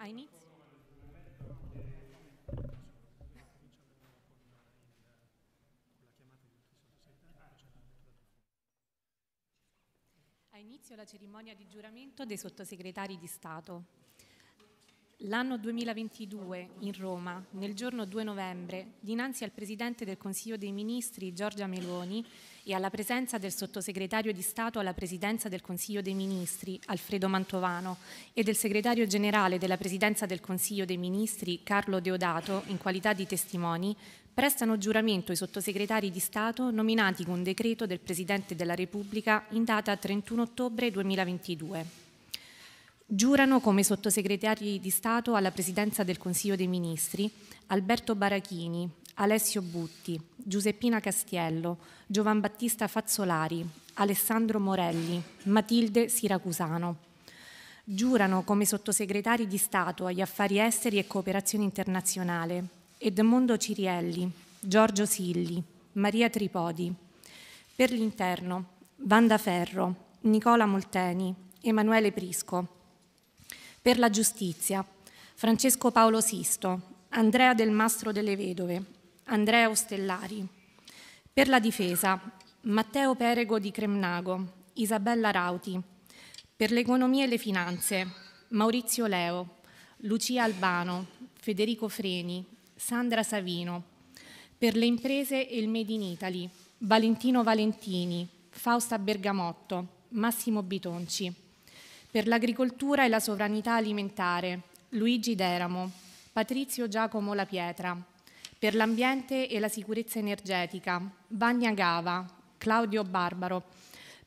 A inizio. A inizio la cerimonia di giuramento dei sottosegretari di Stato. L'anno 2022 in Roma, nel giorno 2 novembre, dinanzi al Presidente del Consiglio dei Ministri Giorgia Meloni e alla presenza del Sottosegretario di Stato alla Presidenza del Consiglio dei Ministri Alfredo Mantovano e del Segretario Generale della Presidenza del Consiglio dei Ministri Carlo Deodato in qualità di testimoni, prestano giuramento i Sottosegretari di Stato nominati con decreto del Presidente della Repubblica in data 31 ottobre 2022. Giurano come sottosegretari di Stato alla Presidenza del Consiglio dei Ministri Alberto Barachini, Alessio Butti, Giuseppina Castiello, Giovan Battista Fazzolari, Alessandro Morelli, Matilde Siracusano. Giurano come sottosegretari di Stato agli affari esteri e cooperazione internazionale Edmondo Cirielli, Giorgio Silli, Maria Tripodi. Per l'interno Vanda Ferro, Nicola Molteni, Emanuele Prisco per la giustizia, Francesco Paolo Sisto, Andrea Del Mastro delle Vedove, Andrea Ostellari. Per la difesa, Matteo Perego di Cremnago, Isabella Rauti. Per l'economia e le finanze, Maurizio Leo, Lucia Albano, Federico Freni, Sandra Savino. Per le imprese e il Made in Italy, Valentino Valentini, Fausta Bergamotto, Massimo Bitonci per l'agricoltura e la sovranità alimentare, Luigi Deramo, Patrizio Giacomo La Pietra, per l'ambiente e la sicurezza energetica, Bagna Gava, Claudio Barbaro,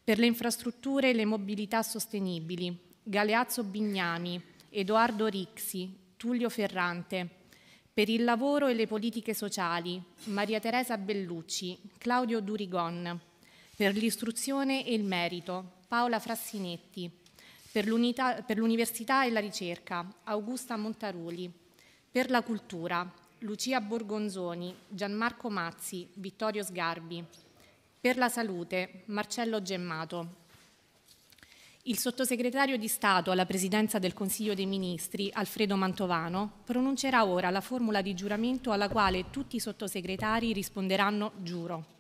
per le infrastrutture e le mobilità sostenibili, Galeazzo Bignami, Edoardo Rixi, Tullio Ferrante, per il lavoro e le politiche sociali, Maria Teresa Bellucci, Claudio Durigon, per l'istruzione e il merito, Paola Frassinetti, per, per l'università e la ricerca, Augusta Montaruli, per la cultura, Lucia Borgonzoni, Gianmarco Mazzi, Vittorio Sgarbi, per la salute, Marcello Gemmato, il sottosegretario di Stato alla Presidenza del Consiglio dei Ministri, Alfredo Mantovano, pronuncerà ora la formula di giuramento alla quale tutti i sottosegretari risponderanno giuro.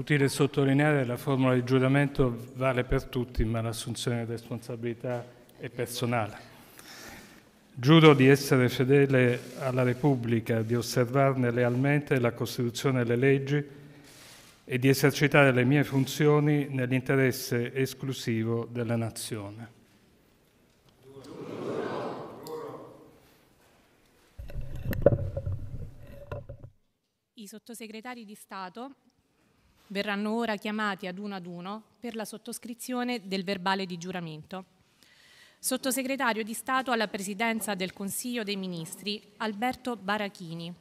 utile sottolineare che la formula di giuramento vale per tutti, ma l'assunzione di responsabilità è personale. Giuro di essere fedele alla Repubblica, di osservarne lealmente la Costituzione e le leggi e di esercitare le mie funzioni nell'interesse esclusivo della Nazione. I sottosegretari di Stato verranno ora chiamati ad uno ad uno per la sottoscrizione del verbale di giuramento. Sottosegretario di Stato alla Presidenza del Consiglio dei Ministri Alberto Barachini.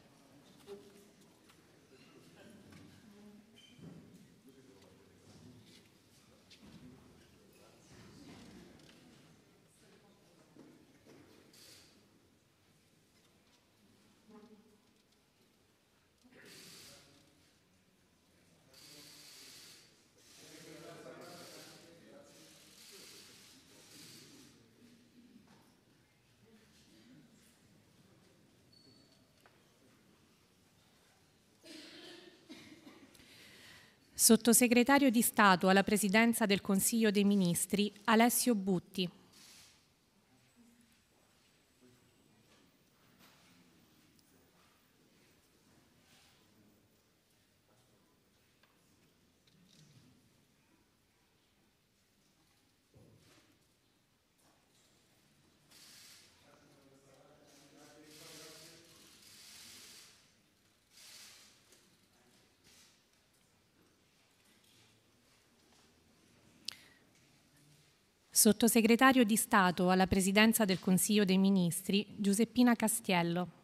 Sottosegretario di Stato alla Presidenza del Consiglio dei Ministri Alessio Butti. Sottosegretario di Stato alla Presidenza del Consiglio dei Ministri Giuseppina Castiello.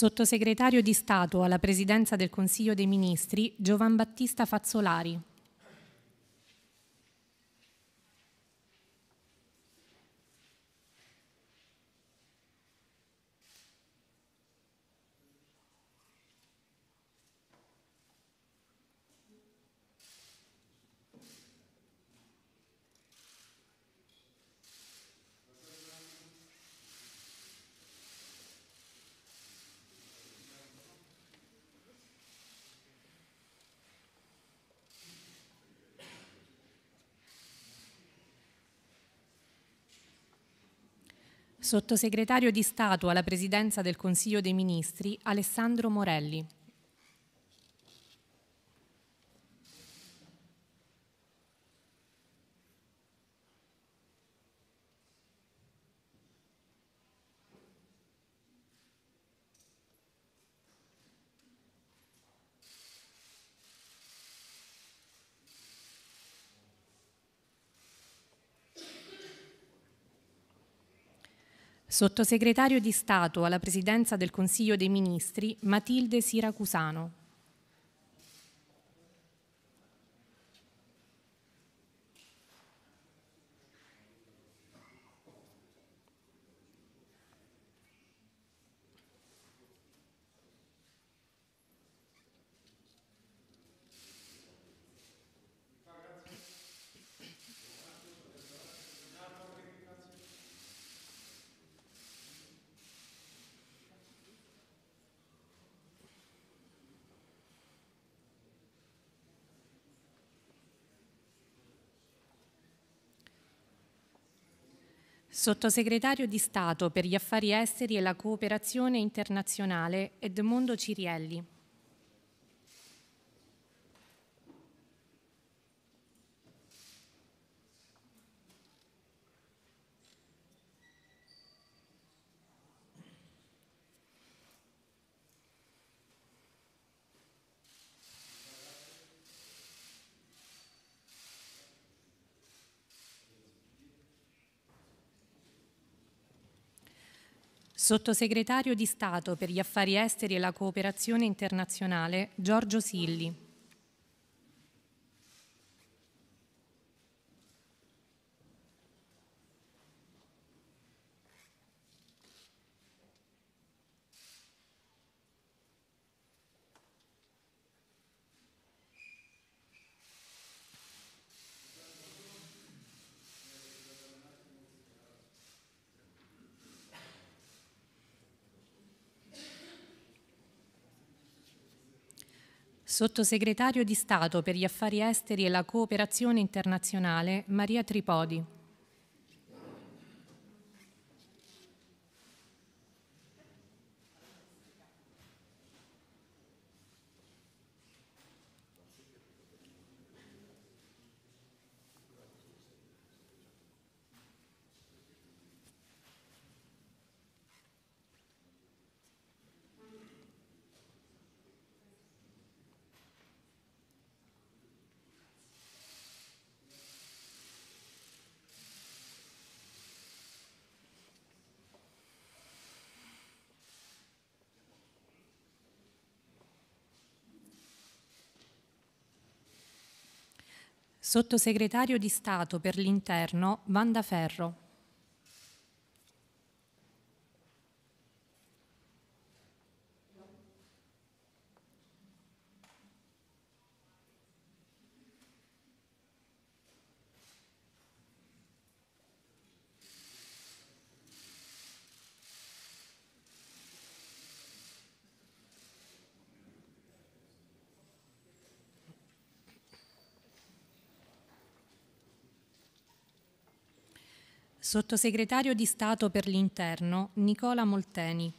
Sottosegretario di Stato alla Presidenza del Consiglio dei Ministri Giovan Battista Fazzolari. Sottosegretario di Stato alla Presidenza del Consiglio dei Ministri Alessandro Morelli. Sottosegretario di Stato alla Presidenza del Consiglio dei Ministri Matilde Siracusano. Sottosegretario di Stato per gli Affari Esteri e la Cooperazione Internazionale Edmondo Cirielli. sottosegretario di Stato per gli affari esteri e la cooperazione internazionale Giorgio Silli, sottosegretario di Stato per gli affari esteri e la cooperazione internazionale Maria Tripodi. Sottosegretario di Stato per l'Interno Vanda Ferro. Sottosegretario di Stato per l'Interno Nicola Molteni.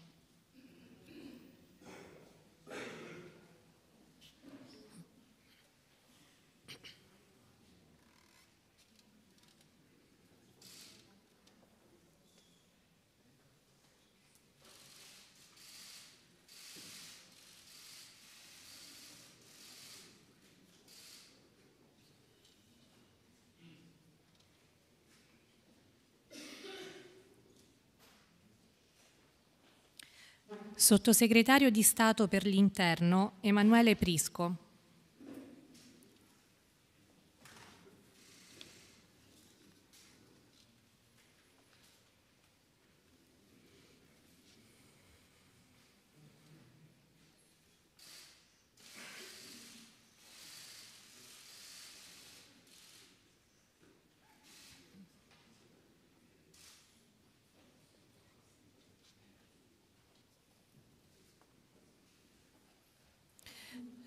sottosegretario di Stato per l'Interno Emanuele Prisco,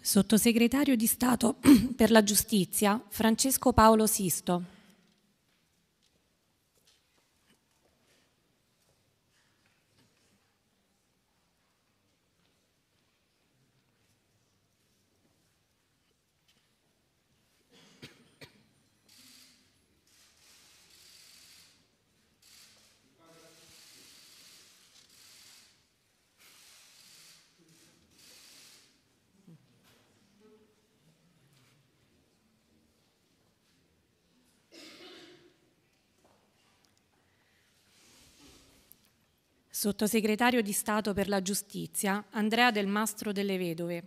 Sottosegretario di Stato per la Giustizia Francesco Paolo Sisto. sottosegretario di Stato per la Giustizia, Andrea Del Mastro delle Vedove,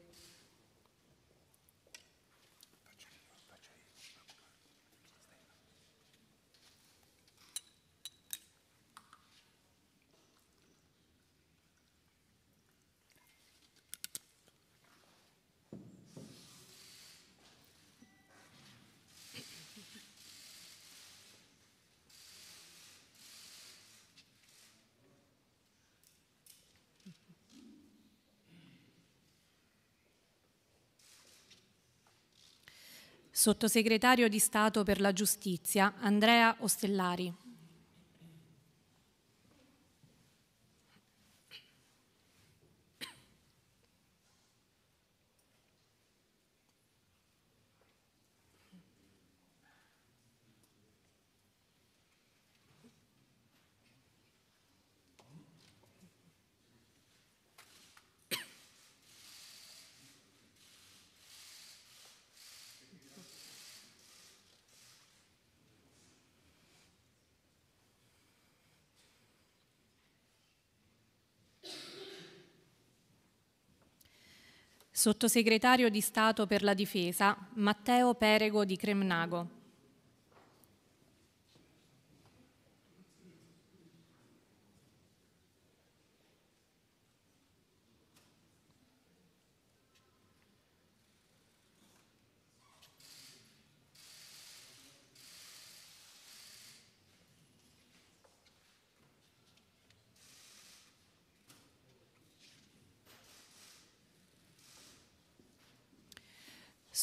sottosegretario di Stato per la Giustizia Andrea Ostellari. sottosegretario di Stato per la Difesa Matteo Perego di Cremnago.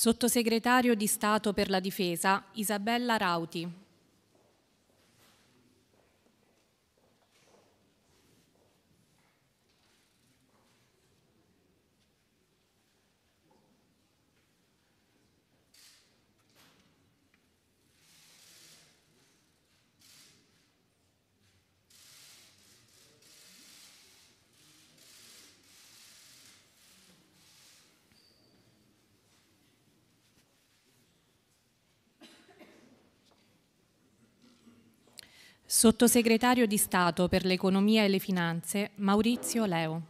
Sottosegretario di Stato per la Difesa Isabella Rauti. Sottosegretario di Stato per l'Economia e le Finanze Maurizio Leo.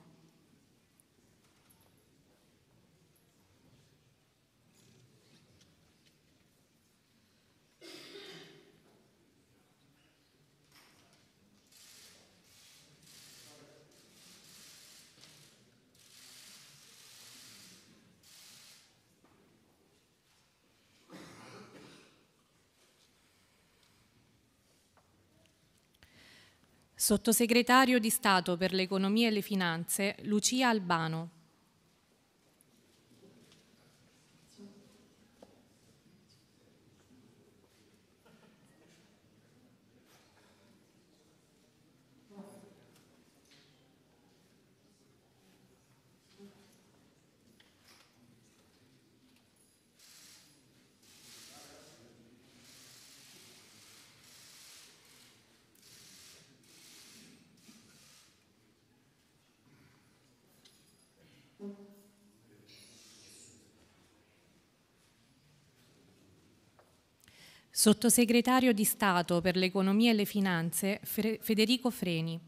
Sottosegretario di Stato per l'Economia e le Finanze Lucia Albano. sottosegretario di Stato per l'Economia e le Finanze Federico Freni.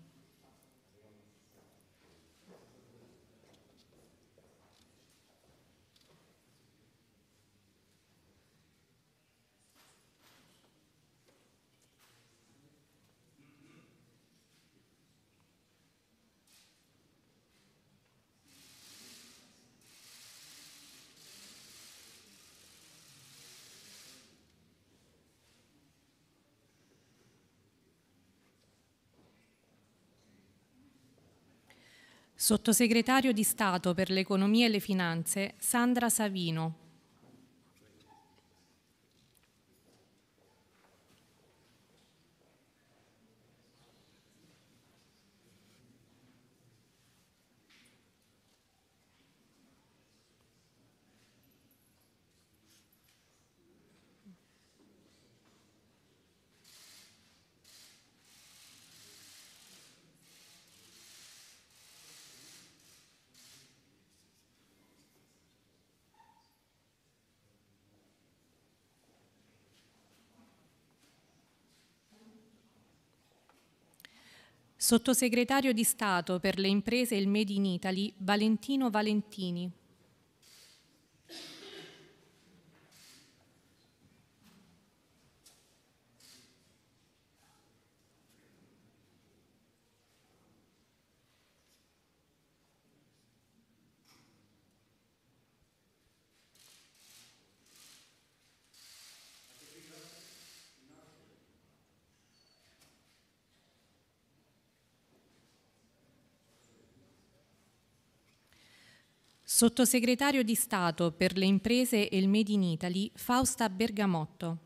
sottosegretario di Stato per l'Economia e le Finanze Sandra Savino, Sottosegretario di Stato per le imprese e il Made in Italy Valentino Valentini. Sottosegretario di Stato per le imprese e il Made in Italy Fausta Bergamotto.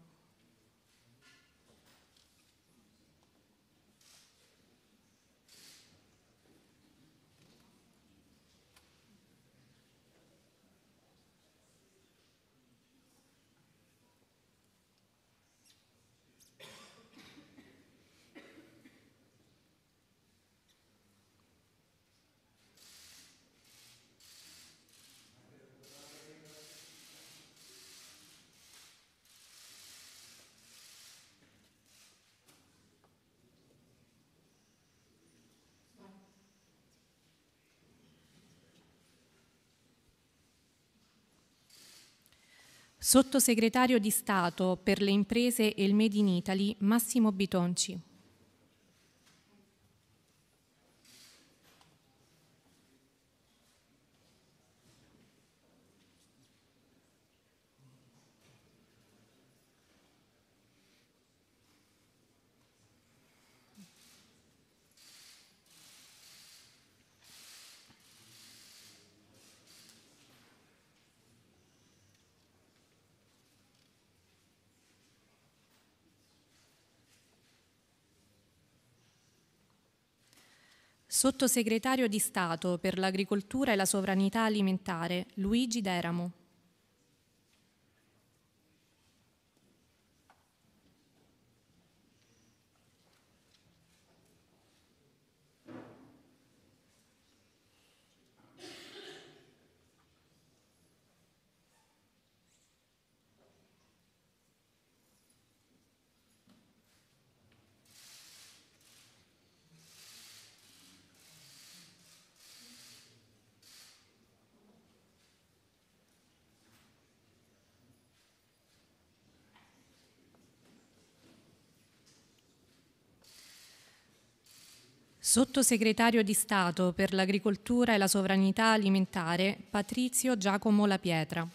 Sottosegretario di Stato per le imprese e il Made in Italy Massimo Bitonci. Sottosegretario di Stato per l'Agricoltura e la Sovranità Alimentare Luigi Deramo. Sottosegretario di Stato per l'Agricoltura e la Sovranità Alimentare Patrizio Giacomo La Pietra.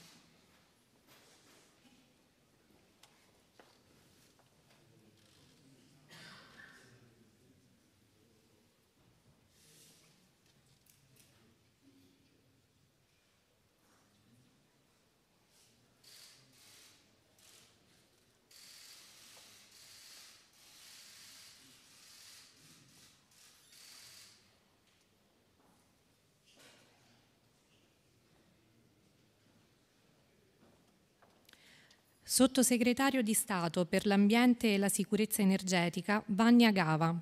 Sottosegretario di Stato per l'Ambiente e la Sicurezza Energetica Vania Gava.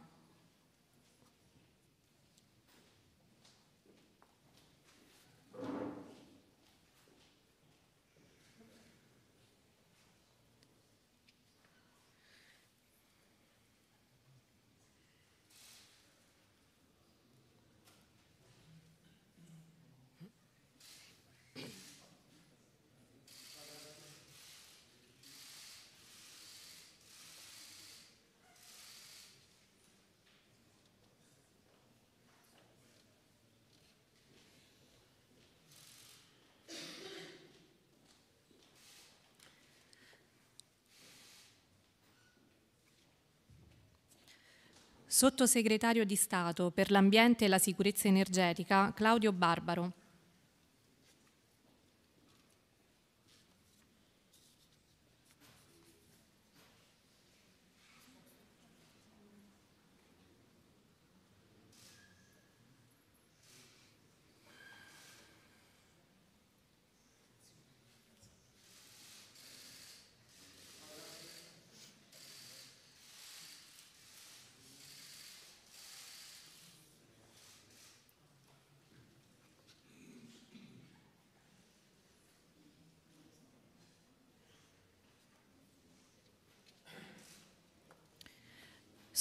sottosegretario di Stato per l'Ambiente e la Sicurezza Energetica Claudio Barbaro,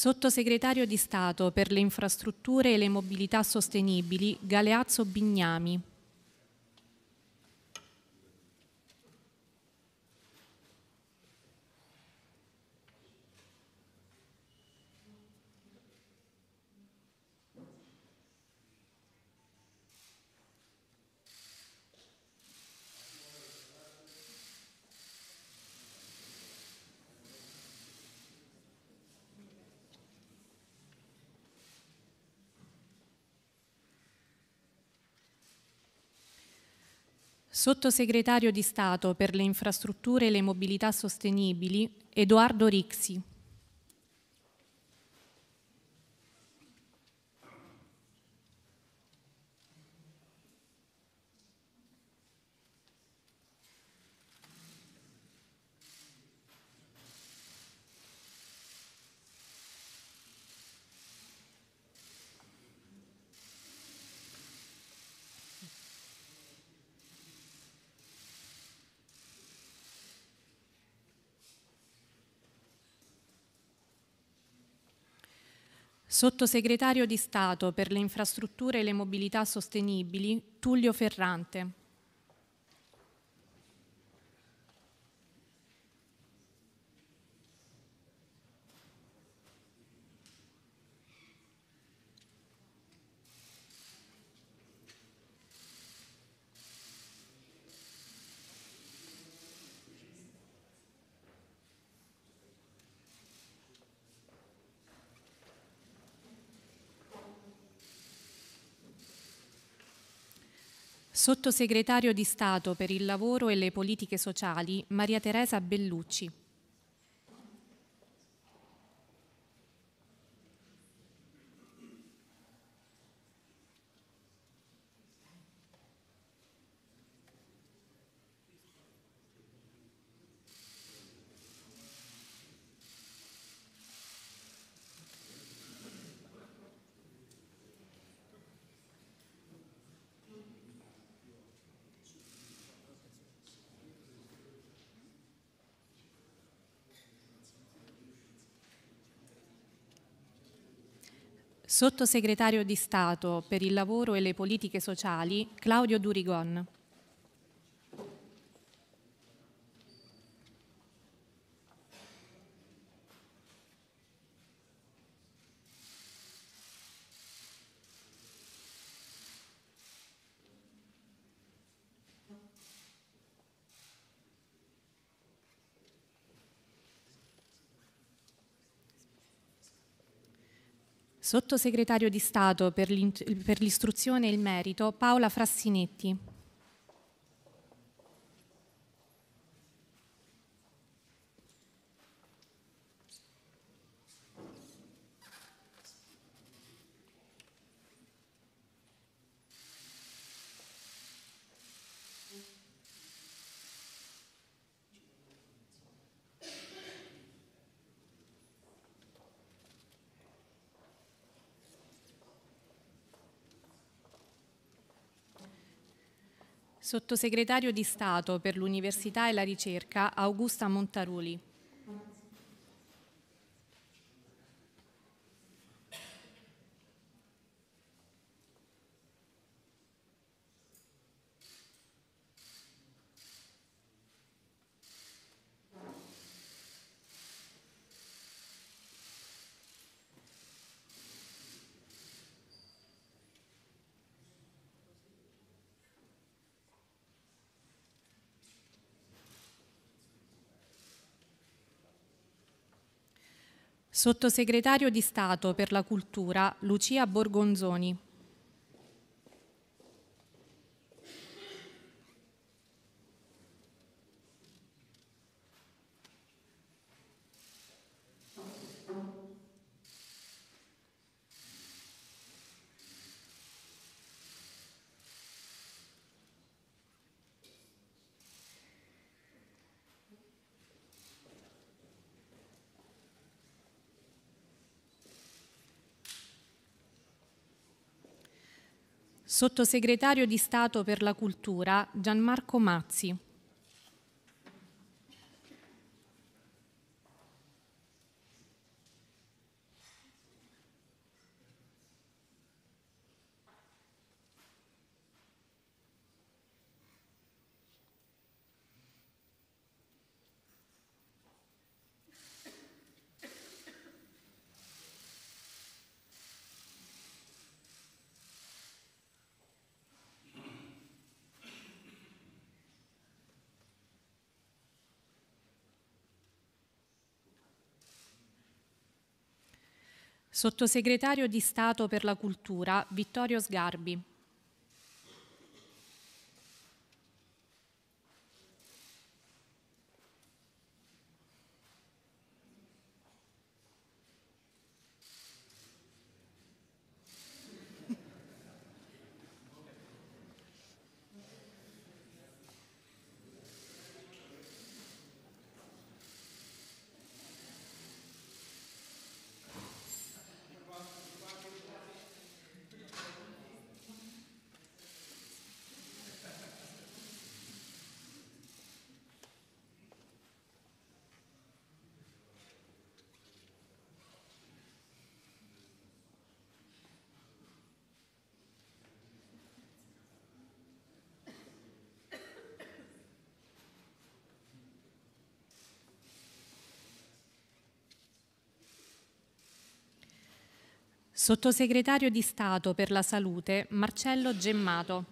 Sottosegretario di Stato per le infrastrutture e le mobilità sostenibili Galeazzo Bignami, Sottosegretario di Stato per le infrastrutture e le mobilità sostenibili, Edoardo Rixi. sottosegretario di Stato per le infrastrutture e le mobilità sostenibili Tullio Ferrante, Sottosegretario di Stato per il Lavoro e le Politiche Sociali Maria Teresa Bellucci. Sottosegretario di Stato per il Lavoro e le Politiche Sociali Claudio Durigon. Sottosegretario di Stato per l'istruzione e il merito Paola Frassinetti. sottosegretario di Stato per l'Università e la Ricerca Augusta Montaruli. Sottosegretario di Stato per la Cultura Lucia Borgonzoni. sottosegretario di Stato per la Cultura Gianmarco Mazzi. Sottosegretario di Stato per la Cultura Vittorio Sgarbi. Sottosegretario di Stato per la Salute Marcello Gemmato.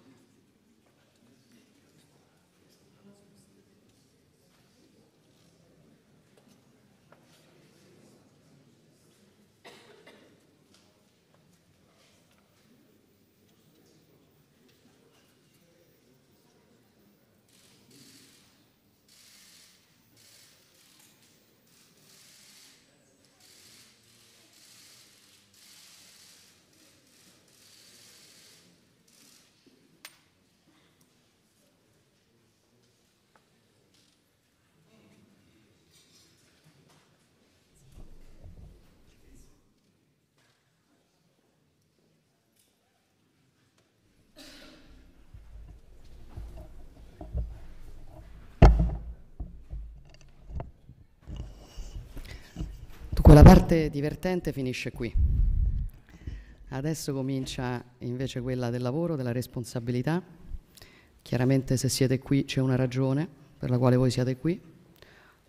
Quella parte divertente finisce qui. Adesso comincia invece quella del lavoro, della responsabilità. Chiaramente se siete qui c'è una ragione per la quale voi siete qui.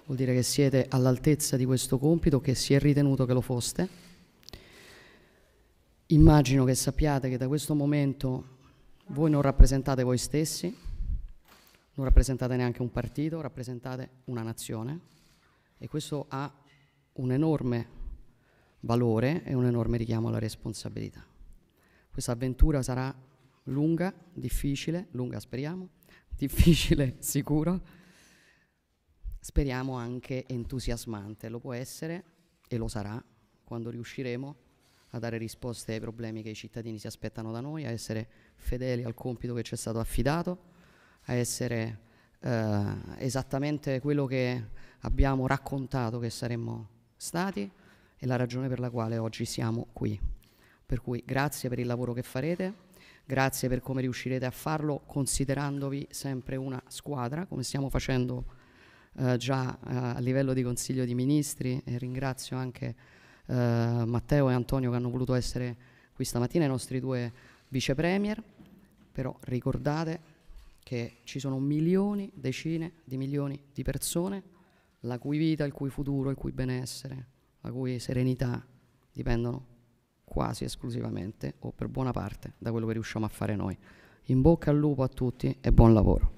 Vuol dire che siete all'altezza di questo compito, che si è ritenuto che lo foste. Immagino che sappiate che da questo momento voi non rappresentate voi stessi, non rappresentate neanche un partito, rappresentate una nazione e questo ha un enorme valore e un enorme richiamo alla responsabilità. Questa avventura sarà lunga, difficile, lunga speriamo, difficile sicuro, speriamo anche entusiasmante, lo può essere e lo sarà quando riusciremo a dare risposte ai problemi che i cittadini si aspettano da noi, a essere fedeli al compito che ci è stato affidato, a essere eh, esattamente quello che abbiamo raccontato che saremmo stati e la ragione per la quale oggi siamo qui. Per cui grazie per il lavoro che farete, grazie per come riuscirete a farlo considerandovi sempre una squadra, come stiamo facendo eh, già eh, a livello di Consiglio di Ministri e ringrazio anche eh, Matteo e Antonio che hanno voluto essere qui stamattina, i nostri due vice premier, però ricordate che ci sono milioni, decine di milioni di persone la cui vita, il cui futuro, il cui benessere, la cui serenità dipendono quasi esclusivamente o per buona parte da quello che riusciamo a fare noi. In bocca al lupo a tutti e buon lavoro.